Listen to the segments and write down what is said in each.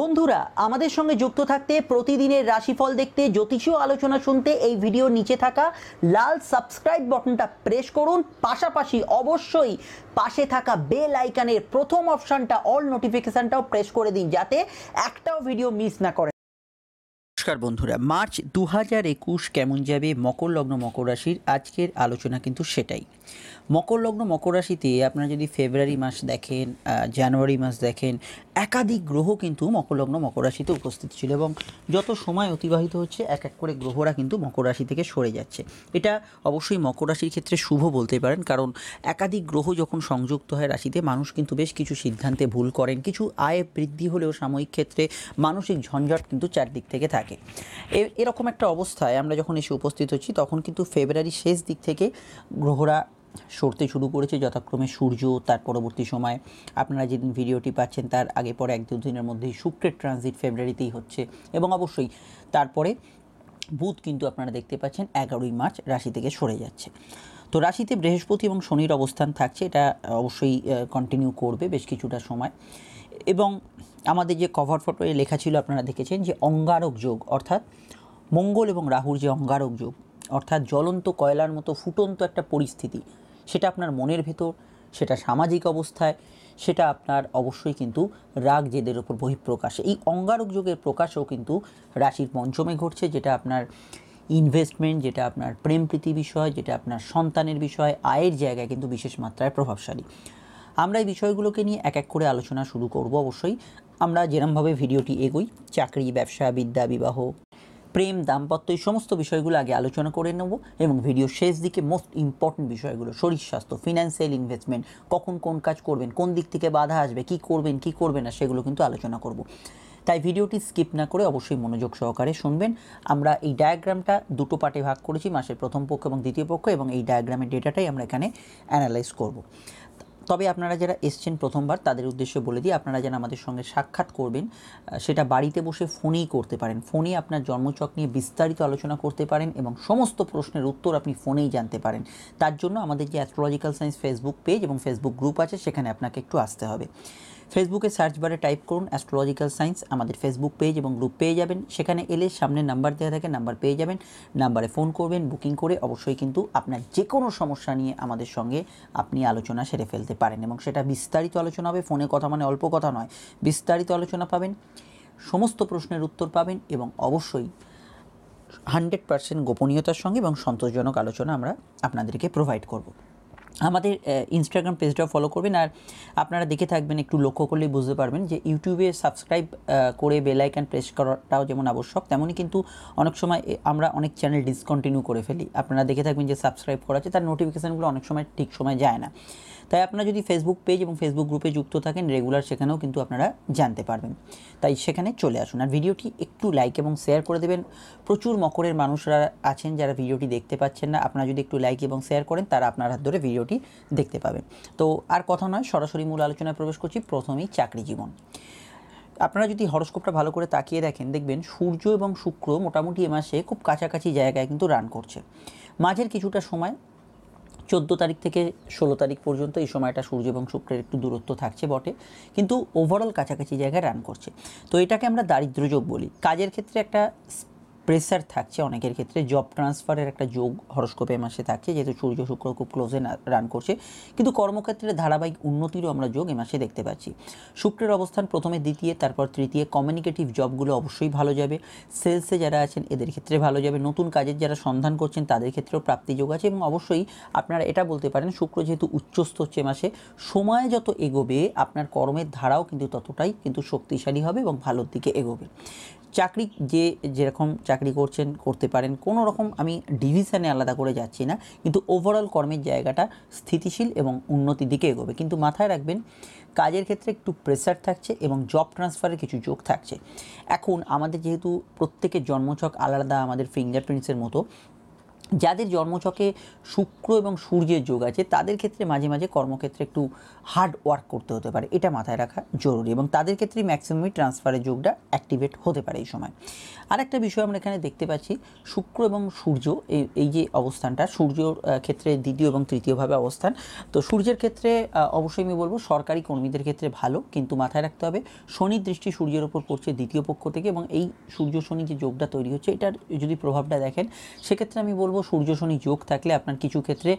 বন্ধুরা আমাদের সঙ্গে যুক্ত থাকতে প্রতিদিনের রাশিফল দেখতে জ্যোতিষীয় আলোচনা শুনতে এই ভিডিও নিচে থাকা লাল সাবস্ক্রাইব বটনটা প্রেস করুন পাশাপাশি অবশ্যই পাশে থাকা বেল আইকানের প্রথম অপশানটা অল নোটিফিকেশানটাও প্রেস করে দিন যাতে একটাও ভিডিও মিস না করে নমস্কার বন্ধুরা মার্চ দু হাজার একুশ কেমন যাবে মকর লগ্ন মকর রাশির আজকের আলোচনা কিন্তু সেটাই মকর লগ্ন মকর রাশিতে আপনারা যদি ফেব্রুয়ারি মাস দেখেন জানুয়ারি মাস দেখেন একাধিক গ্রহ কিন্তু মকর লগ্ন মকর রাশিতে উপস্থিত ছিল এবং যত সময় অতিবাহিত হচ্ছে এক এক করে গ্রহরা কিন্তু মকর রাশি থেকে সরে যাচ্ছে এটা অবশ্যই মকর রাশির ক্ষেত্রে শুভ বলতে পারেন কারণ একাধিক গ্রহ যখন সংযুক্ত হয় রাশিতে মানুষ কিন্তু বেশ কিছু সিদ্ধান্তে ভুল করেন কিছু আয় বৃদ্ধি হলেও সাময়িক ক্ষেত্রে মানসিক ঝঞ্ঝট কিন্তু চারদিক থেকে থাকে এরকম একটা অবস্থায় আমরা যখন এসে উপস্থিত হচ্ছি তখন কিন্তু ফেব্রুয়ারি শেষ দিক থেকে গ্রহরা সরতে শুরু করেছে যথাক্রমে সূর্য তার পরবর্তী সময় আপনারা যেদিন ভিডিওটি পাচ্ছেন তার আগে পরে এক দুদিনের মধ্যেই শুক্রের ট্রানজিট ফেব্রুয়ারিতেই হচ্ছে এবং অবশ্যই তারপরে বুধ কিন্তু আপনারা দেখতে পাচ্ছেন এগারোই মার্চ রাশি থেকে সরে যাচ্ছে তো রাশিতে বৃহস্পতি এবং শনির অবস্থান থাকছে এটা অবশ্যই কন্টিনিউ করবে বেশ কিছুটা সময় এবং আমাদের যে কভার ফটোয়ে লেখা ছিল আপনারা দেখেছেন যে অঙ্গারক যোগ অর্থাৎ মঙ্গল এবং রাহুর যে অঙ্গারক যোগ অর্থাৎ জ্বলন্ত কয়লার মতো ফুটন্ত একটা পরিস্থিতি সেটা আপনার মনের ভেতর সেটা সামাজিক অবস্থায় সেটা আপনার অবশ্যই কিন্তু রাগ জেদের ওপর বহিঃপ্রকাশ এই অঙ্গারক যুগের প্রকাশও কিন্তু রাশির পঞ্চমে ঘটছে যেটা আপনার ইনভেস্টমেন্ট যেটা আপনার প্রেম প্রীতি বিষয় যেটা আপনার সন্তানের বিষয় আয়ের জায়গায় কিন্তু বিশেষ মাত্রায় প্রভাবশালী আমরা এই বিষয়গুলোকে নিয়ে এক এক করে আলোচনা শুরু করব অবশ্যই আমরা যেরমভাবে ভিডিওটি এগোই চাকরি ব্যবসা বিদ্যা বিবাহ প্রেম দাম্পত্য এই সমস্ত বিষয়গুলো আগে আলোচনা করে নেব এবং ভিডিও শেষ দিকে মোস্ট ইম্পর্টেন্ট বিষয়গুলো শরীর স্বাস্থ্য ফিনান্সিয়াল ইনভেস্টমেন্ট কখন কোন কাজ করবেন কোন দিক থেকে বাধা আসবে কি করবেন কি করবে না সেগুলো কিন্তু আলোচনা করব তাই ভিডিওটি স্কিপ না করে অবশ্যই মনোযোগ সহকারে শুনবেন আমরা এই ডায়াগ্রামটা দুটো পার্টে ভাগ করেছি মাসের প্রথম পক্ষ এবং দ্বিতীয় পক্ষ এবং এই ডায়াগ্রামের ডেটাটাই আমরা এখানে অ্যানালাইজ করব তবে আপনারা যারা এসছেন প্রথমবার তাদের উদ্দেশ্যে বলে দিই আপনারা যেন আমাদের সঙ্গে সাক্ষাৎ করবেন সেটা বাড়িতে বসে ফোনেই করতে পারেন ফোনে আপনার জন্মচক নিয়ে বিস্তারিত আলোচনা করতে পারেন এবং সমস্ত প্রশ্নের উত্তর আপনি ফোনেই জানতে পারেন তার জন্য আমাদের যে অ্যাস্ট্রোলজিক্যাল সায়েন্স ফেসবুক পেজ এবং ফেসবুক গ্রুপ আছে সেখানে আপনাকে একটু আসতে হবে ফেসবুকে সার্চ বারে টাইপ করুন অ্যাস্ট্রোলজিক্যাল সায়েন্স আমাদের ফেসবুক পেজ এবং গ্রুপ পেয়ে যাবেন সেখানে এলে সামনে নাম্বার দেওয়া থাকে নাম্বার পেয়ে যাবেন নাম্বারে ফোন করবেন বুকিং করে অবশ্যই কিন্তু আপনার যে কোনো সমস্যা নিয়ে আমাদের সঙ্গে আপনি আলোচনা সেরে ফেলতে পারেন এবং সেটা বিস্তারিত আলোচনা হবে ফোনে কথা মানে অল্প কথা নয় বিস্তারিত আলোচনা পাবেন সমস্ত প্রশ্নের উত্তর পাবেন এবং অবশ্যই হান্ড্রেড পার্সেন্ট গোপনীয়তার সঙ্গে এবং সন্তোষজনক আলোচনা আমরা আপনাদেরকে প্রোভাইড করব আমাদের ইনস্টাগ্রাম পেজটাও ফলো করবেন আর আপনারা দেখে থাকবেন একটু লক্ষ্য করলেই বুঝতে পারবেন যে ইউটিউবে সাবস্ক্রাইব করে বেলাইকান প্রেস করাটাও যেমন আবশ্যক তেমনই কিন্তু অনেক সময় আমরা অনেক চ্যানেল ডিসকন্টিনিউ করে ফেলি আপনারা দেখে থাকবেন যে সাবস্ক্রাইব করা আছে তার নোটিফিকেশানগুলো অনেক সময় ঠিক সময় যায় না তাই আপনারা যদি ফেসবুক পেজ এবং ফেসবুক গ্রুপে যুক্ত থাকেন রেগুলার সেখানেও কিন্তু আপনারা জানতে পারবেন তাই সেখানে চলে আসুন আর ভিডিওটি একটু লাইক এবং শেয়ার করে দেবেন প্রচুর মকরের মানুষরা আছেন যারা ভিডিওটি দেখতে পাচ্ছেন না আপনারা যদি একটু লাইক এবং শেয়ার করেন তারা আপনার হাত ধরে ভিডিওটি দেখতে পাবেন তো আর কথা নয় সরাসরি মূল আলোচনায় প্রবেশ করছি প্রথমেই চাকরি জীবন আপনারা যদি হরস্কোপটা ভালো করে তাকিয়ে দেখেন দেখবেন সূর্য এবং শুক্র মোটামুটি এ মাসে খুব কাছাকাছি জায়গায় কিন্তু রান করছে মাঝের কিছুটা সময় চোদ্দ তারিখ থেকে ষোলো তারিখ পর্যন্ত এই সময়টা সূর্য এবং শুক্রের একটু দূরত্ব থাকছে বটে কিন্তু ওভারঅল কাছাকাছি জায়গায় রান করছে তো এটাকে আমরা যোগ বলি কাজের ক্ষেত্রে একটা প্রেসার থাকছে অনেকের ক্ষেত্রে জব ট্রান্সফারের একটা যোগ হরস্কোপে মাসে থাকছে যেহেতু সূর্য শুক্র খুব ক্লোজে রান করছে কিন্তু কর্মক্ষেত্রে ধারাবাহিক উন্নতিরও আমরা যোগ এ মাসে দেখতে পাচ্ছি শুক্রের অবস্থান প্রথমে দ্বিতীয় তারপর তৃতীয় কমিউনিকেটিভ জবগুলো অবশ্যই ভালো যাবে সেলসে যারা আছেন এদের ক্ষেত্রে ভালো যাবে নতুন কাজের যারা সন্ধান করছেন তাদের ক্ষেত্রেও প্রাপ্তি যোগ আছে এবং অবশ্যই আপনারা এটা বলতে পারেন শুক্র যেহেতু উচ্চস্থ হচ্ছে মাসে সময় যত এগোবে আপনার কর্মের ধারাও কিন্তু ততটাই কিন্তু শক্তিশালী হবে এবং ভালোর দিকে এগোবে চাকরি যে যেরকম চাকরি করছেন করতে পারেন কোনো রকম আমি ডিভিশনে আলাদা করে যাচ্ছি না কিন্তু ওভারঅল কর্মের জায়গাটা স্থিতিশীল এবং উন্নতির দিকে এগোবে কিন্তু মাথায় রাখবেন কাজের ক্ষেত্রে একটু প্রেসার থাকছে এবং জব ট্রান্সফারের কিছু যোগ থাকছে এখন আমাদের যেহেতু প্রত্যেকের জন্মছক আলাদা আমাদের ফিঙ্গারপ্রিন্টসের মতো যাদের জন্মচকে শুক্র এবং সূর্যের যোগ আছে তাদের ক্ষেত্রে মাঝে মাঝে কর্মক্ষেত্রে একটু হার্ড ওয়ার্ক করতে হতে পারে এটা মাথায় রাখা জরুরি এবং তাদের ক্ষেত্রে ম্যাক্সিমামই ট্রান্সফারের যোগটা অ্যাক্টিভেট হতে পারে এই সময় আর একটা বিষয় আমরা এখানে দেখতে পাচ্ছি শুক্র এবং সূর্য এই যে অবস্থানটা সূর্যর ক্ষেত্রে দ্বিতীয় এবং তৃতীয়ভাবে অবস্থান তো সূর্যের ক্ষেত্রে অবশ্যই আমি বলবো সরকারি কর্মীদের ক্ষেত্রে ভালো কিন্তু মাথায় রাখতে হবে শনির দৃষ্টি সূর্যের ওপর পড়ছে দ্বিতীয় পক্ষ থেকে এবং এই সূর্য শনি যে যোগটা তৈরি হচ্ছে এটার যদি প্রভাবটা দেখেন সেক্ষেত্রে আমি বলবো সূর্য শনি যোগ থাকলে আপনার কিছু ক্ষেত্রে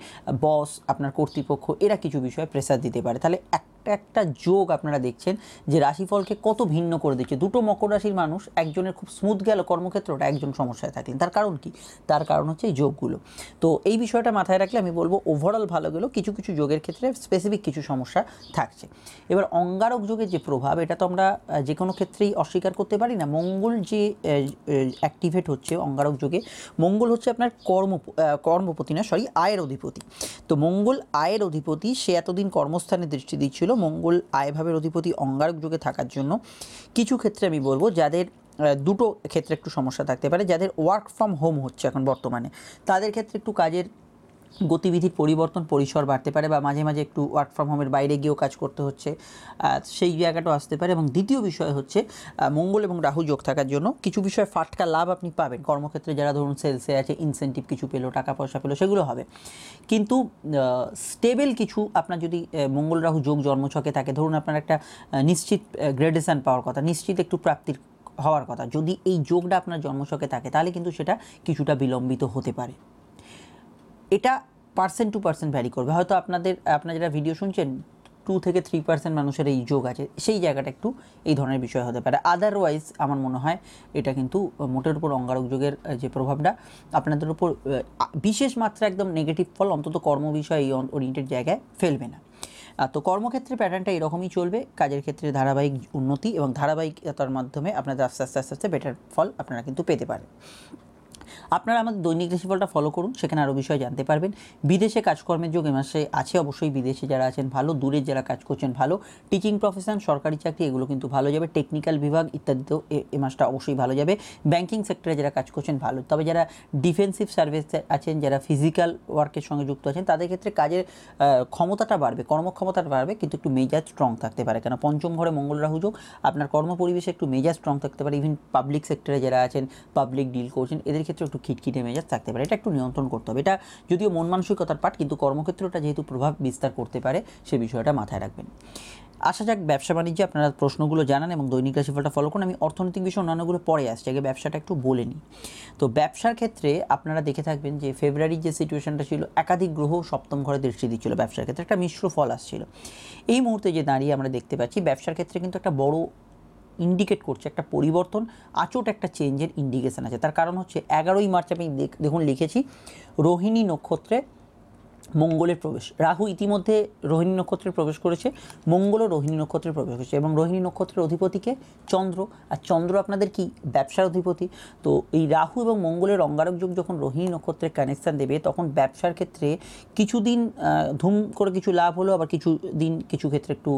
বস আপনার কর্তৃপক্ষ এরা কিছু বিষয়ে প্রেসার দিতে পারে তাহলে এক একটা যোগ আপনারা দেখছেন যে রাশিফলকে কত ভিন্ন করে দিচ্ছে দুটো মকর রাশির মানুষ একজনের খুব স্মুথ গেল কর্মক্ষেত্রটা একজন সমস্যায় থাকলেন তার কারণ কি তার কারণ হচ্ছে এই যোগগুলো তো এই বিষয়টা মাথায় রাখলে আমি বলবো ওভারঅল ভালো গেলেও কিছু কিছু যোগের ক্ষেত্রে স্পেসিফিক কিছু সমস্যা থাকছে এবার অঙ্গারক যোগের যে প্রভাব এটা তো আমরা যে কোনো ক্ষেত্রেই অস্বীকার করতে পারি না মঙ্গল যে অ্যাক্টিভেট হচ্ছে অঙ্গারক যোগে মঙ্গল হচ্ছে আপনার কর্ম কর্মপতি না সরি আয়ের অধিপতি তো মঙ্গল আয়ের অধিপতি সে এতদিন কর্মস্থানে দৃষ্টি দিচ্ছিল হলো মঙ্গল আয়ভাবের অধিপতি অঙ্গারক যুগে থাকার জন্য কিছু ক্ষেত্রে আমি বলবো যাদের দুটো ক্ষেত্রে একটু সমস্যা থাকতে পারে যাদের ওয়ার্ক ফ্রম হোম হচ্ছে এখন বর্তমানে তাদের ক্ষেত্রে একটু কাজের গতিবিধির পরিবর্তন পরিসর বাড়তে পারে বা মাঝে মাঝে একটু ওয়ার্ক ফ্রম হোমের বাইরে গিয়েও কাজ করতে হচ্ছে সেই জায়গাটাও আসতে পারে এবং দ্বিতীয় বিষয় হচ্ছে মঙ্গল এবং রাহু যোগ থাকার জন্য কিছু বিষয়ে ফাটকা লাভ আপনি পাবেন কর্মক্ষেত্রে যারা ধরুন সেলসে আছে ইনসেন্টিভ কিছু পেলো টাকা পয়সা পেলো সেগুলো হবে কিন্তু স্টেবেল কিছু আপনার যদি মঙ্গল রাহু যোগ জন্মছকে থাকে ধরুন আপনার একটা নিশ্চিত গ্রেডেশন পাওয়ার কথা নিশ্চিত একটু প্রাপ্তির হওয়ার কথা যদি এই যোগটা আপনার জন্মছকে থাকে তাহলে কিন্তু সেটা কিছুটা বিলম্বিত হতে পারে এটা পার্সেন্ট টু পার্সেন্ট ভ্যারি করবে হয়তো আপনাদের আপনারা যারা ভিডিও শুনছেন টু থেকে থ্রি পার্সেন্ট মানুষের এই যোগ আছে সেই জায়গাটা একটু এই ধরনের বিষয় হতে পারে আদারওয়াইজ আমার মনে হয় এটা কিন্তু মোটের উপর অঙ্গারক যোগের যে প্রভাবটা আপনাদের উপর বিশেষ মাত্রা একদম নেগেটিভ ফল অন্তত কর্ম বিষয় এই ওরিয়েন্টেড জায়গায় ফেলবে না তো কর্মক্ষেত্রে প্যাটার্নটা এরকমই চলবে কাজের ক্ষেত্রে ধারাবাহিক উন্নতি এবং ধারাবাহিকতার মাধ্যমে আপনাদের আস্তে আস্তে আস্তে আস্তে বেটার ফল আপনারা কিন্তু পেতে পারেন আপনারা আমাদের দৈনিক রাশিফলটা ফলো করুন সেখানে আরও বিষয় জানতে পারবেন বিদেশে কাজকর্মের যোগ মাসে আছে অবশ্যই বিদেশে যারা আছেন ভালো দূরে যারা কাজ করছেন ভালো টিচিং প্রফেশন সরকারি চাকরি এগুলো কিন্তু ভালো যাবে টেকনিক্যাল বিভাগ ইত্যাদিতেও এ মাসটা অবশ্যই ভালো যাবে ব্যাংকিং সেক্টরে যারা কাজ করছেন ভালো তবে যারা ডিফেন্সিভ সার্ভিস আছেন যারা ফিজিক্যাল ওয়ার্কের সঙ্গে যুক্ত আছেন তাদের ক্ষেত্রে কাজের ক্ষমতাটা বাড়বে কর্মক্ষমতাটা বাড়বে কিন্তু একটু মেজাজ স্ট্রং থাকতে পারে কেন পঞ্চম ঘরে মঙ্গল রাহু যোগ আপনার কর্ম পরিবেশে একটু মেজাজ স্ট্রং থাকতে পারে ইভেন পাবলিক সেক্টরে যারা আছেন পাবলিক ডিল করছেন এদের ক্ষেত্রে একটু খিটখিটে মেজাজ থাকতে পারে এটা একটু নিয়ন্ত্রণ করতে হবে এটা যদিও মন মানসিকতার পাঠ কিন্তু কর্মক্ষেত্রটা যেহেতু প্রভাব বিস্তার করতে পারে সে বিষয়টা মাথায় রাখবেন আসা যাক ব্যবসা বাণিজ্যে আপনারা প্রশ্নগুলো জানান এবং দৈনিক রাশিফলটা ফলো করুন আমি অর্থনৈতিক বিষয় অন্যান্যগুলো পরে আসছি আগে ব্যবসাটা একটু বলে নিই তো ব্যবসার ক্ষেত্রে আপনারা দেখে থাকবেন যে ফেব্রুয়ারির যে সিচুয়েশনটা ছিল একাধিক গ্রহ সপ্তম ঘরে দৃষ্টি দিচ্ছিল ব্যবসার ক্ষেত্রে একটা মিশ্র ফল আসছিল এই মুহূর্তে যে দাঁড়িয়ে আমরা দেখতে পাচ্ছি ব্যবসার ক্ষেত্রে কিন্তু একটা বড় ইন্ডিকেট করছে একটা পরিবর্তন আচট একটা চেঞ্জের ইন্ডিকেশন আছে তার কারণ হচ্ছে এগারোই মার্চ আমি দেখুন লিখেছি রোহিণী নক্ষত্রে মঙ্গলের প্রবেশ রাহু ইতিমধ্যে রোহিণী নক্ষত্রে প্রবেশ করেছে মঙ্গলও রোহিণী নক্ষত্রে প্রবেশ করেছে এবং রোহিণী নক্ষত্রের অধিপতিকে চন্দ্র আর চন্দ্র আপনাদের কি ব্যবসার অধিপতি তো এই রাহু এবং মঙ্গলের অঙ্গারক যোগ যখন রোহিণী নক্ষত্রের কানেকশান দেবে তখন ব্যবসার ক্ষেত্রে কিছুদিন ধুম করে কিছু লাভ হলো আবার কিছু দিন কিছু ক্ষেত্রে একটু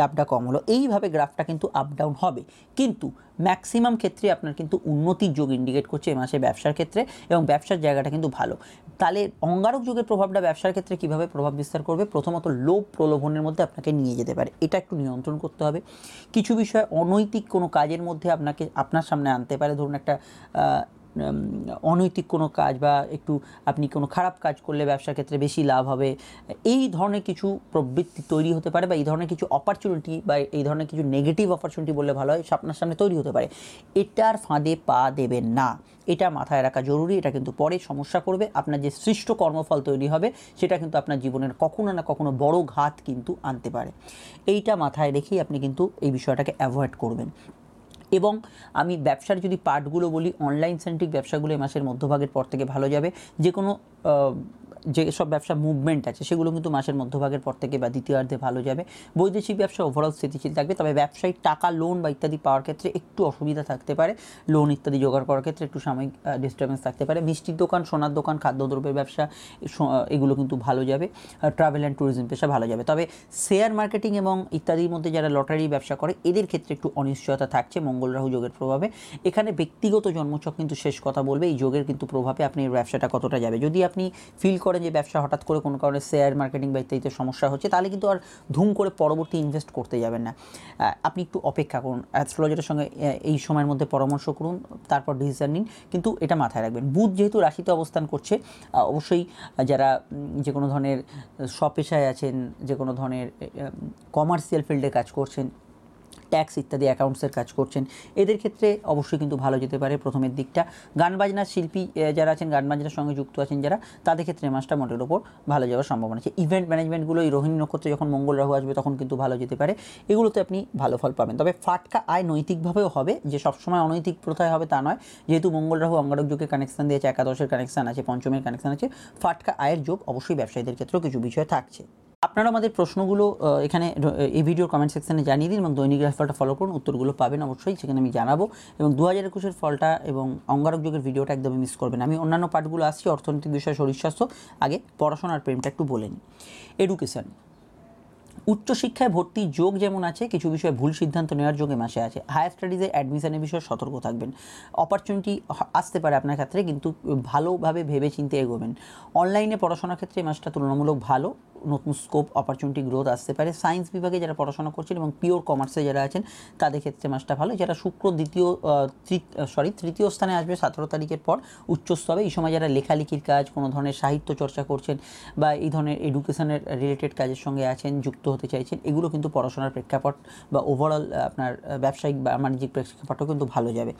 লাভটা কম হলো এইভাবে গ্রাফটা কিন্তু আপ ডাউন হবে কিন্তু ম্যাক্সিমাম ক্ষেত্রে আপনার কিন্তু উন্নতির যোগ ইন্ডিকেট করছে এ মাসে ব্যবসার ক্ষেত্রে এবং ব্যবসার জায়গাটা কিন্তু ভালো তাহলে অঙ্গারক যুগের প্রভাবটা ব্যবসা ব্যবসার ক্ষেত্রে কীভাবে প্রভাব বিস্তার করবে প্রথমত লোভ প্রলোভনের মধ্যে আপনাকে নিয়ে যেতে পারে এটা একটু নিয়ন্ত্রণ করতে হবে কিছু বিষয় অনৈতিক কোনো কাজের মধ্যে আপনাকে আপনার সামনে আনতে পারে ধরুন একটা অনৈতিক কোনো কাজ বা একটু আপনি কোনো খারাপ কাজ করলে ব্যবসার ক্ষেত্রে বেশি লাভ হবে এই ধরনের কিছু প্রবৃত্তি তৈরি হতে পারে বা এই ধরনের কিছু অপরচুনিটি বা এই ধরনের কিছু নেগেটিভ অপরচুনিটি বললে ভালো হয় আপনার সামনে তৈরি হতে পারে এটার ফাঁদে পা দেবেন না এটা মাথায় রাখা জরুরি এটা কিন্তু পরে সমস্যা করবে আপনার যে সৃষ্ট কর্মফল তৈরি হবে সেটা কিন্তু আপনার জীবনের কখনো না কখনো বড় ঘাত কিন্তু আনতে পারে এইটা মাথায় রেখেই আপনি কিন্তু এই বিষয়টাকে অ্যাভয়েড করবেন এবং আমি ব্যবসার যদি পার্টগুলো বলি অনলাইন সেন্ট্রিক ব্যবসাগুলো এই মাসের মধ্যভাগের পর থেকে ভালো যাবে যে কোনো যে সব ব্যবসা মুভমেন্ট আছে সেগুলো কিন্তু মাসের মধ্যভাগের পর থেকে বা দ্বিতীয়ার্ধে ভালো যাবে বৈদেশিক ব্যবসা ওভারঅল স্থিতিশীল থাকবে তবে ব্যবসায়ী টাকা লোন বা ইত্যাদি পাওয়ার ক্ষেত্রে একটু অসুবিধা থাকতে পারে লোন ইত্যাদি জোগাড় করার ক্ষেত্রে একটু সাময়িক ডিস্টারবেন্স থাকতে পারে মিষ্টির দোকান সোনার দোকান খাদ্যদ্রব্যের ব্যবসা এগুলো কিন্তু ভালো যাবে ট্রাভেল অ্যান্ড ট্যুরিজম পেশা ভালো যাবে তবে শেয়ার মার্কেটিং এবং ইত্যাদির মধ্যে যারা লটারির ব্যবসা করে এদের ক্ষেত্রে একটু অনিশ্চয়তা থাকছে এবং মঙ্গল রাহু যোগের প্রভাবে এখানে ব্যক্তিগত জন্মছক কিন্তু শেষ কথা বলবে এই যোগের কিন্তু প্রভাবে আপনি ব্যবসাটা কতটা যাবে যদি আপনি ফিল করেন যে ব্যবসা হঠাৎ করে কোনো কারণে শেয়ার মার্কেটিং বা ইত্যাদিতে সমস্যা হচ্ছে তাহলে কিন্তু আর ধুম করে পরবর্তী ইনভেস্ট করতে যাবেন না আপনি একটু অপেক্ষা করুন অ্যাস্ট্রোলজারের সঙ্গে এই সময়ের মধ্যে পরামর্শ করুন তারপর ডিসিশন নিন কিন্তু এটা মাথায় রাখবেন বুধ যেহেতু রাশিতে অবস্থান করছে অবশ্যই যারা যে কোনো ধরনের স্বপেশায় আছেন যে কোনো ধরনের কমার্শিয়াল ফিল্ডে কাজ করছেন ট্যাক্স ইত্যাদি অ্যাকাউন্টসের কাজ করছেন এদের ক্ষেত্রে অবশ্যই কিন্তু ভালো যেতে পারে প্রথমের দিকটা গান বাজনার শিল্পী যারা আছেন গান বাজনার সঙ্গে যুক্ত আছেন যারা তাদের ক্ষেত্রে মাসটা মোটের ওপর ভালো যাওয়ার সম্ভাবনা আছে ইভেন্ট ম্যানেজমেন্টগুলো এই রোহিণী নক্ষত্রে যখন মঙ্গল রাহু আসবে তখন কিন্তু ভালো যেতে পারে এগুলোতে আপনি ভালো ফল পাবেন তবে ফাটকা আয় নৈতিকভাবেও হবে যে সবসময় অনৈতিক প্রথায় হবে তা নয় যেহেতু মঙ্গল রাহু অঙ্গারক যুগে কানেকশান দিয়েছে একাদশের কানেকশান আছে পঞ্চমের কানেকশান আছে ফাটকা আয়ের যোগ অবশ্যই ব্যবসায়ীদের ক্ষেত্রেও কিছু বিষয় থাকছে আপনারা আমাদের প্রশ্নগুলো এখানে এই ভিডিওর কমেন্ট সেকশানে জানিয়ে দিন এবং দৈনিক রাশিফলটা ফলো করুন উত্তরগুলো পাবেন অবশ্যই সেখানে আমি জানাবো এবং দু হাজার একুশের ফলটা এবং অঙ্গারক যুগের ভিডিওটা একদমই মিস করবেন আমি অন্যান্য পার্টগুলো আসছি অর্থনৈতিক বিষয়ে শরীর স্বাস্থ্য আগে পড়াশোনার প্রেমটা একটু বলে নিই এডুকেশান উচ্চশিক্ষায় ভর্তি যোগ যেমন আছে কিছু বিষয়ে ভুল সিদ্ধান্ত নেওয়ার যোগ মাসে আছে হায়ার স্টাডিজে অ্যাডমিশনের বিষয়ে সতর্ক থাকবেন অপরচুনিটি আসতে পারে আপনার ক্ষেত্রে কিন্তু ভালোভাবে ভেবে চিন্তে এগোবেন অনলাইনে পড়াশোনার ক্ষেত্রে মাসটা তুলনামূলক ভালো নতুন স্কোপ অপরচুনিটি গ্রোথ আসতে পারে সায়েন্স বিভাগে যারা পড়াশোনা করছেন এবং পিওর কমার্সে যারা আছেন তাদের ক্ষেত্রে মাসটা ভালো যারা শুক্র দ্বিতীয় সরি তৃতীয় স্থানে আসবে সতেরো তারিখের পর উচ্চস্তবে এই সময় যারা লেখালেখির কাজ কোনো ধরনের সাহিত্য চর্চা করছেন বা এই ধরনের এডুকেশনের রিলেটেড কাজের সঙ্গে আছেন যুক্ত হতে চাইছেন এগুলো কিন্তু পড়াশোনার প্রেক্ষাপট বা ওভারঅল আপনার ব্যবসায়িক বা বাণিজ্যিক প্রেক্ষাপটও কিন্তু ভালো যাবে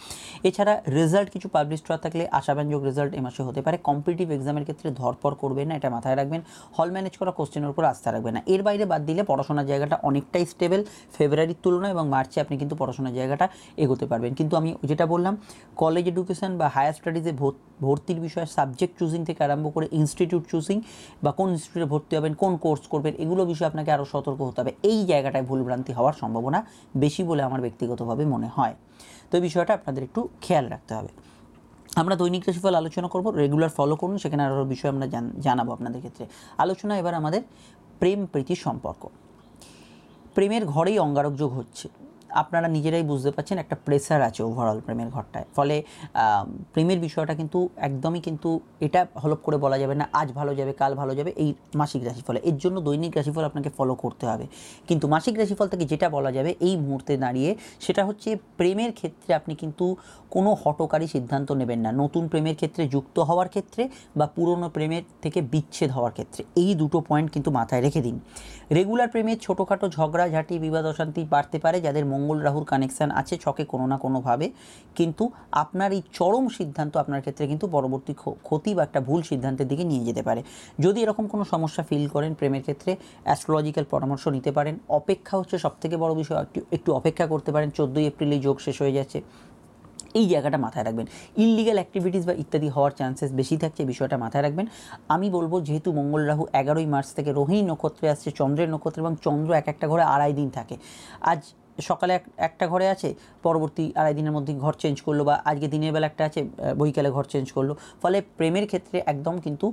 এছাড়া রেজাল্ট কিছু পাবলিশ করা থাকলে আশাব্যঞ্জক রেজাল্ট এ মাসে হতে পারে কম্পিটিটিভ এক্সামের ক্ষেত্রে ধরপর করবেন না এটা মাথায় রাখবেন হল ম্যানেজ করা কোশ্চেনের উপর আস্থা রাখবে না এর বাইরে বাদ দিলে পড়াশোনার জায়গাটা অনেকটাই স্টেবল ফেব্রুয়ারির তুলনায় এবং মার্চে আপনি কিন্তু পড়াশোনার জায়গাটা এগোতে পারবেন কিন্তু আমি যেটা বললাম কলেজ এডুকেশন বা হায়ার স্টাডিজে ভর্তির বিষয়ে সাবজেক্ট চুজিং থেকে আরম্ভ করে ইনস্টিটিউট চুজিং বা কোন ইনস্টিটিউটে ভর্তি হবেন কোন কোর্স করবেন এগুলো বিষয়ে আপনাকে আরও সতর্ক হতে হবে এই জায়গাটায় ভুলভ্রান্তি হওয়ার সম্ভাবনা বেশি বলে আমার ব্যক্তিগতভাবে মনে হয় তো বিষয়টা আপনাদের একটু খেয়াল রাখতে হবে আমরা দৈনিক রাশিফল আলোচনা করব রেগুলার ফলো করুন সেখানে আরও বিষয় আমরা জানাবো আপনাদের ক্ষেত্রে আলোচনা এবার আমাদের প্রেম প্রীতি সম্পর্ক প্রেমের ঘরেই অঙ্গারক যোগ হচ্ছে আপনারা নিজেরাই বুঝতে পারছেন একটা প্রেসার আছে ওভারঅল প্রেমের ঘরটায় ফলে প্রেমের বিষয়টা কিন্তু একদমই কিন্তু এটা হলপ করে বলা যাবে না আজ ভালো যাবে কাল ভালো যাবে এই মাসিক রাশিফলে এর জন্য দৈনিক রাশিফল আপনাকে ফলো করতে হবে কিন্তু মাসিক রাশিফল থেকে যেটা বলা যাবে এই মুহূর্তে দাঁড়িয়ে সেটা হচ্ছে প্রেমের ক্ষেত্রে আপনি কিন্তু কোনো হটকারী সিদ্ধান্ত নেবেন না নতুন প্রেমের ক্ষেত্রে যুক্ত হওয়ার ক্ষেত্রে বা পুরনো প্রেমের থেকে বিচ্ছেদ হওয়ার ক্ষেত্রে এই দুটো পয়েন্ট কিন্তু মাথায় রেখে দিন রেগুলার প্রেমের ছোটোখাটো ঝাঁটি বিবাদ অশান্তি বাড়তে পারে যাদের মঙ্গল মঙ্গল রাহুর কানেকশান আছে ছকে কোনো না কোনোভাবে কিন্তু আপনার এই চরম সিদ্ধান্ত আপনার ক্ষেত্রে কিন্তু পরবর্তী ক্ষতি বা একটা ভুল সিদ্ধান্তের দিকে নিয়ে যেতে পারে যদি এরকম কোনো সমস্যা ফিল করেন প্রেমের ক্ষেত্রে অ্যাস্ট্রোলজিক্যাল পরামর্শ নিতে পারেন অপেক্ষা হচ্ছে সবথেকে বড় বিষয় একটু অপেক্ষা করতে পারেন চোদ্দোই এপ্রিলে যোগ শেষ হয়ে যাচ্ছে এই জায়গাটা মাথায় রাখবেন ইললিগাল অ্যাক্টিভিটিস বা ইত্যাদি হওয়ার চান্সেস বেশি থাকছে বিষয়টা মাথায় রাখবেন আমি বলবো যেহেতু মঙ্গল রাহু এগারোই মার্চ থেকে রোহিণী নক্ষত্রে আসছে চন্দ্রের নক্ষত্রে এবং চন্দ্র এক একটা ঘরে আড়াই দিন থাকে আজ সকালে একটা ঘরে আছে পরবর্তী আড়াই দিনের মধ্যে ঘর চেঞ্জ করলো বা আজকে দিনের বেলা একটা আছে বইকালে ঘর চেঞ্জ করলো ফলে প্রেমের ক্ষেত্রে একদম কিন্তু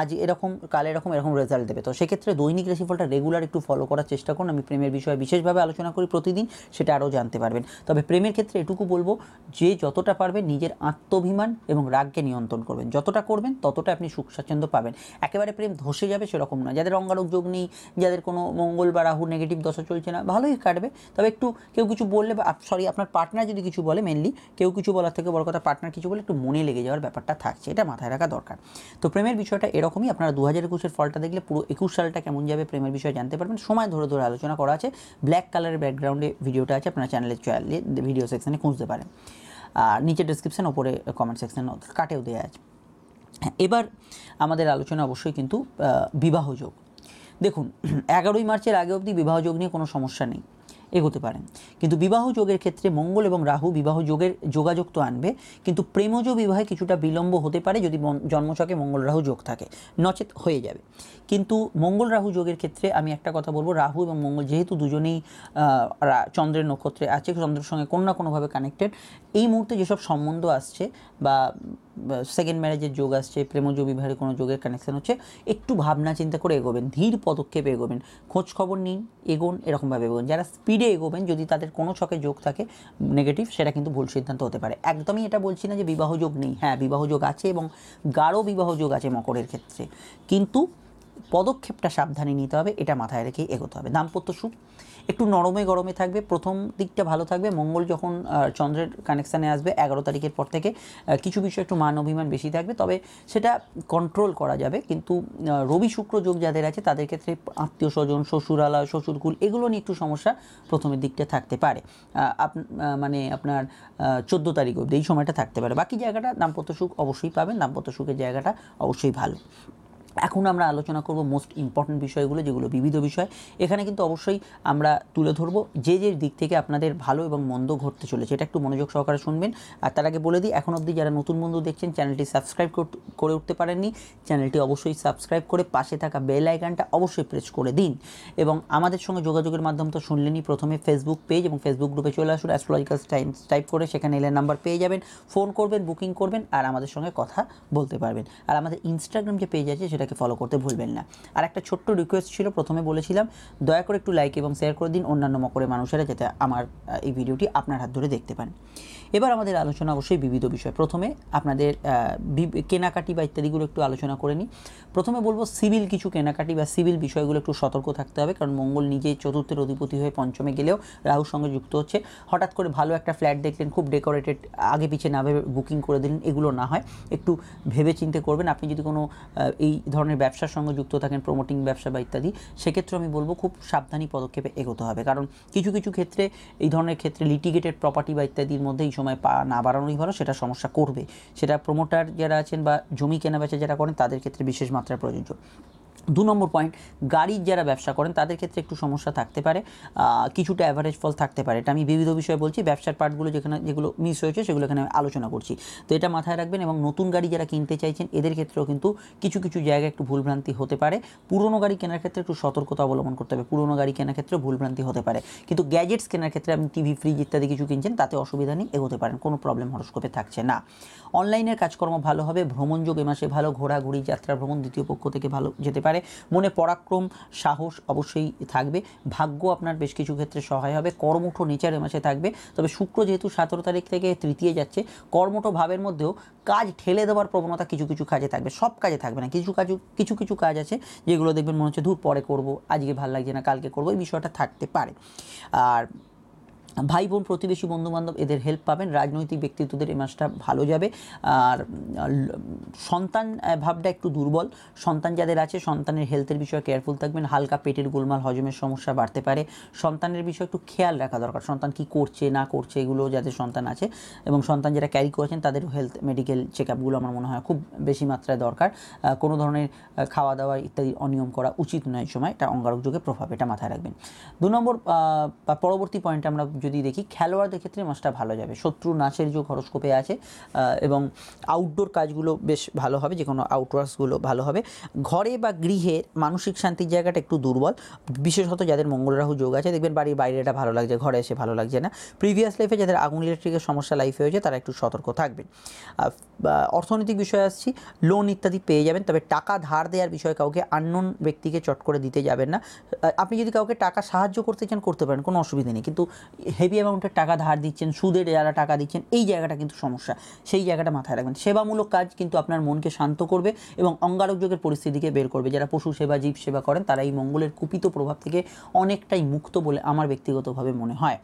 আজ এরকম কাল এরকম এরকম রেজাল্ট দেবে তো সেক্ষেত্রে দৈনিক রাশিফলটা রেগুলার একটু ফলো করার চেষ্টা করুন আমি প্রেমের বিষয়ে বিশেষভাবে আলোচনা করি প্রতিদিন সেটা আরও জানতে পারবেন তবে প্রেমের ক্ষেত্রে এটুকু বলবো যে যতটা পারবেন নিজের আত্মাভিমান এবং রাগকে নিয়ন্ত্রণ করবেন যতটা করবেন ততটা আপনি সুখ স্বাচ্ছন্দ্য পাবেন একেবারে প্রেম ধসে যাবে সেরকম না যাদের অঙ্গারক যোগ নেই যাদের কোনো মঙ্গল বা রাহু নেগেটিভ দশা চলছে না ভালোই কাটবে তবে একটু কেউ কিছু বললে বা সরি আপনার পার্টনার যদি কিছু বলে মেনলি কেউ কিছু বলার থেকে বড় কথা পার্টনার কিছু বলে একটু মনে লেগে যাওয়ার ব্যাপারটা থাকছে এটা মাথায় রাখা দরকার তো প্রেমের বিষয়টা এরকমই আপনারা দু হাজার একুশের ফলটা দেখলে পুরো একুশ সালটা কেমন যাবে প্রেমের বিষয়ে জানতে পারবেন সময় ধরে ধরে আলোচনা করা আছে ব্ল্যাক কালারের ব্যাকগ্রাউন্ডে ভিডিওটা আছে আপনার চ্যানেলে চাইলে ভিডিও সেকশানে খুঁজতে পারেন আর নিচে ডিসক্রিপশান ওপরে কমেন্ট সেকশান কাটেও দেওয়া আছে এবার আমাদের আলোচনা অবশ্যই কিন্তু বিবাহযোগ দেখুন এগারোই মার্চের আগে অবধি বিবাহযোগ নিয়ে কোনো সমস্যা নেই এগোতে পারেন কিন্তু বিবাহ যোগের ক্ষেত্রে মঙ্গল এবং রাহু বিবাহ যোগের যোগাযোগ তো আনবে কিন্তু প্রেমজ বিবাহে কিছুটা বিলম্ব হতে পারে যদি জন্মছকে মঙ্গল রাহু যোগ থাকে নচেত হয়ে যাবে কিন্তু মঙ্গল রাহু যোগের ক্ষেত্রে আমি একটা কথা বলবো রাহু এবং মঙ্গল যেহেতু দুজনেই চন্দ্রের নক্ষত্রে আছে চন্দ্রের সঙ্গে কোনো না কোনোভাবে কানেক্টেড এই মুহূর্তে যেসব সম্বন্ধ আসছে বা সেকেন্ড ম্যারেজের যোগ আসছে প্রেমজ বিবাহের কোনো যোগের কানেকশান হচ্ছে একটু ভাবনা চিন্তা করে এগোবেন ধীর পদক্ষেপে এগোবেন খোঁজ খবর নিন এগোন এরকমভাবে এগোবেন যারা স্পিডে এগোবেন যদি তাদের কোনো ছকে যোগ থাকে নেগেটিভ সেটা কিন্তু ভুল সিদ্ধান্ত হতে পারে একদমই এটা বলছি না যে বিবাহ যোগ নেই হ্যাঁ বিবাহ যোগ আছে এবং গাঢ় বিবাহ যোগ আছে মকরের ক্ষেত্রে কিন্তু পদক্ষেপটা সাবধানে নিতে হবে এটা মাথায় রেখেই এগোতে হবে দাম্পত্য সুখ একটু নরমে গরমে থাকবে প্রথম দিকটা ভালো থাকবে মঙ্গল যখন চন্দ্রের কানেকশানে আসবে এগারো তারিখের পর থেকে কিছু বিষয় একটু মান অভিমান বেশি থাকবে তবে সেটা কন্ট্রোল করা যাবে কিন্তু রবি শুক্র যোগ যাদের আছে তাদের ক্ষেত্রে আত্মীয় স্বজন শ্বশুরালয় শ্বশুরকুল এগুলো নিয়ে একটু সমস্যা প্রথমের দিকটা থাকতে পারে আপ মানে আপনার চোদ্দ তারিখ অবধি এই সময়টা থাকতে পারে বাকি জায়গাটা দাম্পত্য সুখ অবশ্যই পাবেন দাম্পত্য সুখের জায়গাটা অবশ্যই ভালো এখন আমরা আলোচনা করব মোস্ট ইম্পর্টেন্ট বিষয়গুলো যেগুলো বিবিধ বিষয় এখানে কিন্তু অবশ্যই আমরা তুলে ধরব যে যে দিক থেকে আপনাদের ভালো এবং মন্দ ঘটতে চলেছে এটা একটু মনোযোগ সহকারে শুনবেন আর তার আগে বলে দিই এখন অবধি যারা নতুন বন্ধু দেখছেন চ্যানেলটি সাবস্ক্রাইব করে উঠতে পারেননি চ্যানেলটি অবশ্যই সাবস্ক্রাইব করে পাশে থাকা বেল আইকনটা অবশ্যই প্রেস করে দিন এবং আমাদের সঙ্গে যোগাযোগের মাধ্যম তো শুনলেনই প্রথমে ফেসবুক পেজ এবং ফেসবুক গ্রুপে চলে আসুন অ্যাস্ট্রোলজিক্যাল টাইমস টাইপ করে সেখানে এলে নাম্বার পেয়ে যাবেন ফোন করবেন বুকিং করবেন আর আমাদের সঙ্গে কথা বলতে পারবেন আর আমাদের ইনস্টাগ্রাম যে পেজ আছে সেটা পেজটাকে ফলো করতে ভুলবেন না আর একটা ছোট্ট রিকোয়েস্ট ছিল প্রথমে বলেছিলাম দয়া করে একটু লাইক এবং শেয়ার করে দিন অন্যান্য মকরে মানুষেরা যাতে আমার এই ভিডিওটি আপনার হাত ধরে দেখতে পান এবার আমাদের আলোচনা অবশ্যই বিবিধ বিষয় প্রথমে আপনাদের কেনাকাটি বা ইত্যাদিগুলো একটু আলোচনা করে নিই প্রথমে বলবো সিভিল কিছু কেনাকাটি বা সিভিল বিষয়গুলো একটু সতর্ক থাকতে হবে কারণ মঙ্গল নিজে চতুর্থের অধিপতি হয়ে পঞ্চমে গেলেও রাহুর সঙ্গে যুক্ত হচ্ছে হঠাৎ করে ভালো একটা ফ্ল্যাট দেখলেন খুব ডেকোরেটেড আগে পিছিয়ে না ভেবে বুকিং করে দিলেন এগুলো না হয় একটু ভেবে চিন্তে করবেন আপনি যদি কোনো এই ধরনের ব্যবসার সঙ্গে যুক্ত থাকেন প্রমোটিং ব্যবসা বা ইত্যাদি সেক্ষেত্রে আমি বলবো খুব সাবধানী পদক্ষেপে এগোতে হবে কারণ কিছু কিছু ক্ষেত্রে এই ধরনের ক্ষেত্রে লিটিগেটেড প্রপার্টি বা ইত্যাদির মধ্যে এই সময় পা না বাড়ানোই ভালো সেটা সমস্যা করবে সেটা প্রমোটার যারা আছেন বা জমি কেনা বেচা যারা করেন তাদের ক্ষেত্রে বিশেষ মাত্রায় প্রযোজ্য দু নম্বর পয়েন্ট গাড়ির যারা ব্যবসা করেন তাদের ক্ষেত্রে একটু সমস্যা থাকতে পারে কিছুটা অ্যাভারেজ ফল থাকতে পারে এটা আমি বিবিধ বিষয়ে বলছি ব্যবসার পার্টগুলো যেখানে যেগুলো মিস হয়েছে সেগুলো এখানে আলোচনা করছি তো এটা মাথায় রাখবেন এবং নতুন গাড়ি যারা কিনতে চাইছেন এদের ক্ষেত্রেও কিন্তু কিছু কিছু জায়গায় একটু ভুলভ্রান্তি হতে পারে পুরনো গাড়ি কেনার ক্ষেত্রে একটু সতর্কতা অবলম্বন করতে হবে পুরনো গাড়ি কেনার ক্ষেত্রে ভুলভ্রান্তি হতে পারে কিন্তু গ্যাজেটস কেনার ক্ষেত্রে আপনি টিভি ফ্রিজ ইত্যাদি কিছু কিনছেন তাতে অসুবিধা নেই এগোতে পারেন কোনো প্রবলেম হরস্কোপে থাকছে না অনলাইনের কাজকর্ম ভালো হবে ভ্রমণযোগ এ মাসে ভালো ঘোরাঘুরি যাত্রা ভ্রমণ দ্বিতীয় পক্ষ থেকে ভালো যেতে পারে মনে পরাক্রম সাহস অবশ্যই থাকবে ভাগ্য আপনার বেশ কিছু ক্ষেত্রে সহায় হবে কর্মঠ নেচারে মাসে থাকবে তবে শুক্র যেহেতু সতেরো তারিখ থেকে তৃতীয় যাচ্ছে কর্মঠ ভাবের মধ্যেও কাজ ঠেলে দেওয়ার প্রবণতা কিছু কিছু কাজে থাকবে সব কাজে থাকবে না কিছু কাজ কিছু কিছু কাজ আছে যেগুলো দেখবেন মনে হচ্ছে ধূর পরে করব আজকে ভাল লাগছে না কালকে করবো এই বিষয়টা থাকতে পারে আর ভাই বোন প্রতিবেশী বন্ধুবান্ধব এদের হেল্প পাবেন রাজনৈতিক ব্যক্তিত্বদের এই মাসটা ভালো যাবে আর সন্তান ভাবটা একটু দুর্বল সন্তান যাদের আছে সন্তানের হেলথের বিষয়ে কেয়ারফুল থাকবেন হালকা পেটের গোলমাল হজমের সমস্যা বাড়তে পারে সন্তানের বিষয়ে একটু খেয়াল রাখা দরকার সন্তান কি করছে না করছে এগুলো যাদের সন্তান আছে এবং সন্তান যারা ক্যারি করেছেন তাদের হেলথ মেডিকেল চেক আপগুলো আমার মনে হয় খুব বেশি মাত্রায় দরকার কোনো ধরনের খাওয়া দাওয়া ইত্যাদি অনিয়ম করা উচিত নয় সময় এটা অঙ্গারক যুগে প্রভাব এটা মাথায় রাখবেন দু নম্বর পরবর্তী পয়েন্ট আমরা যদি দেখি খেলোয়াড়দের ক্ষেত্রে মাসটা ভালো যাবে শত্রু নাচের যুগ হরস্কোপে আছে এবং আউটডোর কাজগুলো বেশ ভালো হবে যে কোনো আউটওয়ার্কসগুলো ভালো হবে ঘরে বা গৃহে মানসিক শান্তির জায়গাটা একটু দুর্বল বিশেষত যাদের মঙ্গল রাহু যোগ আছে দেখবেন বাড়ির বাইরেটা ভালো লাগছে ঘরে এসে ভালো লাগছে না প্রিভিয়াস লাইফে যাদের আগুন ইলেকট্রিকের সমস্যা লাইফে হয়েছে তারা একটু সতর্ক থাকবেন অর্থনৈতিক বিষয়ে আসছি লোন ইত্যাদি পেয়ে যাবেন তবে টাকা ধার দেওয়ার বিষয়ে কাউকে আননোন ব্যক্তিকে চট করে দিতে যাবেন না আপনি যদি কাউকে টাকা সাহায্য করতে চান করতে পারেন কোনো অসুবিধা নেই কিন্তু হেভি অ্যামাউন্টের টাকা ধার দিচ্ছেন সুদের যারা টাকা দিচ্ছেন এই জায়গাটা কিন্তু সমস্যা সেই জায়গাটা মাথায় রাখবেন সেবামূলক কাজ কিন্তু আপনার মনকে শান্ত করবে এবং অঙ্গারক পরিস্থিতিকে বের করবে যারা পশু সেবা জীব সেবা করেন তারা এই মঙ্গলের কুপিত প্রভাব থেকে অনেকটাই মুক্ত বলে আমার ব্যক্তিগতভাবে মনে হয়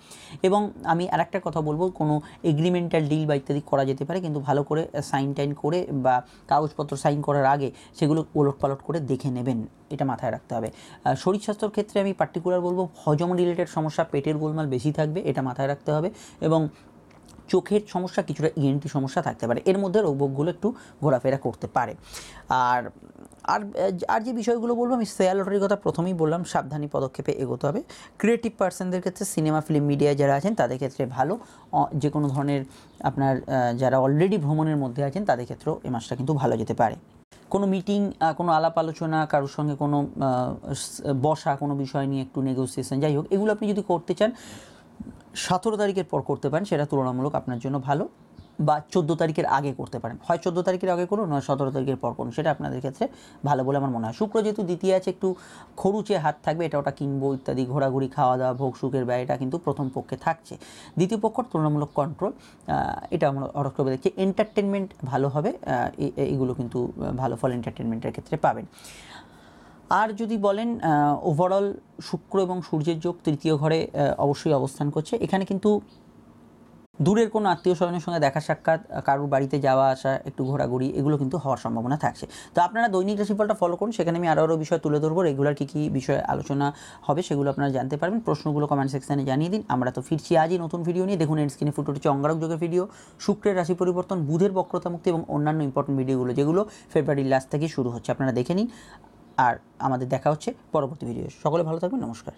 এবং আমি আর একটা কথা বলবো কোনো এগ্রিমেন্টাল ডিল বা ইত্যাদি করা যেতে পারে কিন্তু ভালো করে সাইন টাইন করে বা কাগজপত্র সাইন করার আগে সেগুলো ওলট পালট করে দেখে নেবেন এটা মাথায় রাখতে হবে শরীর স্বাস্থ্যর ক্ষেত্রে আমি পার্টিকুলার বলবো হজম রিলেটেড সমস্যা পেটের গোলমাল বেশি থাকবে থাকবে এটা মাথায় রাখতে হবে এবং চোখের সমস্যা কিছুটা ইএনটি সমস্যা থাকতে পারে এর মধ্যে রোগগুলো একটু ঘোরাফেরা করতে পারে আর আর আর যে বিষয়গুলো বলবো আমি শেয়ার লটারির কথা প্রথমেই বললাম সাবধানী পদক্ষেপে এগোতে হবে ক্রিয়েটিভ পার্সনদের ক্ষেত্রে সিনেমা ফিল্ম মিডিয়ায় যারা আছেন তাদের ক্ষেত্রে ভালো যে কোনো ধরনের আপনার যারা অলরেডি ভ্রমণের মধ্যে আছেন তাদের ক্ষেত্রেও এই মাসটা কিন্তু ভালো যেতে পারে কোনো মিটিং কোনো আলাপ আলোচনা কারোর সঙ্গে কোনো বসা কোনো বিষয় নিয়ে একটু নেগোসিয়েশন যাই হোক এগুলো আপনি যদি করতে চান সতেরো তারিখের পর করতে পারেন সেটা তুলনামূলক আপনার জন্য ভালো বা চোদ্দো তারিখের আগে করতে পারেন হয় চোদ্দো তারিখের আগে করুন নয় সতেরো তারিখের পর করুন সেটা আপনাদের ক্ষেত্রে ভালো বলে আমার মনে হয় শুক্র যেহেতু দ্বিতীয় আছে একটু খরুচে হাত থাকবে এটা ওটা কিনবো ইত্যাদি ঘোরাঘুরি খাওয়া দাওয়া ভোগ সুখের ব্যয় এটা কিন্তু প্রথম পক্ষে থাকছে দ্বিতীয় পক্ষ তুলনামূলক কন্ট্রোল এটা আমরা হরস্কোপে দেখছি এন্টারটেনমেন্ট ভালো হবে এগুলো কিন্তু ভালো ফল এন্টারটেনমেন্টের ক্ষেত্রে পাবেন আর যদি বলেন ওভারঅল শুক্র এবং সূর্যের যোগ তৃতীয় ঘরে অবশ্যই অবস্থান করছে এখানে কিন্তু দূরের কোনো আত্মীয় স্বজনের সঙ্গে দেখা সাক্ষাৎ কারোর বাড়িতে যাওয়া আসা একটু ঘোরাঘুরি এগুলো কিন্তু হওয়ার সম্ভাবনা থাকছে তো আপনারা দৈনিক রাশিফলটা ফলো করুন সেখানে আমি আরও আরও বিষয় তুলে ধরবো রেগুলার কী কী বিষয়ে আলোচনা হবে সেগুলো আপনারা জানতে পারবেন প্রশ্নগুলো কমেন্ট সেকশানে জানিয়ে দিন আমরা তো ফিরছি আজই নতুন ভিডিও নিয়ে দেখুন এন্ড স্ক্রিনে ফুটে উঠেছে অঙ্গারক যোগের ভিডিও শুক্রের রাশি পরিবর্তন বুধের বক্রতা মুক্তি এবং অন্যান্য ইম্পর্টেন্ট ভিডিওগুলো যেগুলো ফেব্রুয়ারির লাস্ট থেকে শুরু হচ্ছে আপনারা দেখে নিন আর আমাদের দেখা হচ্ছে পরবর্তী ভিডিও সকলে ভালো থাকবেন নমস্কার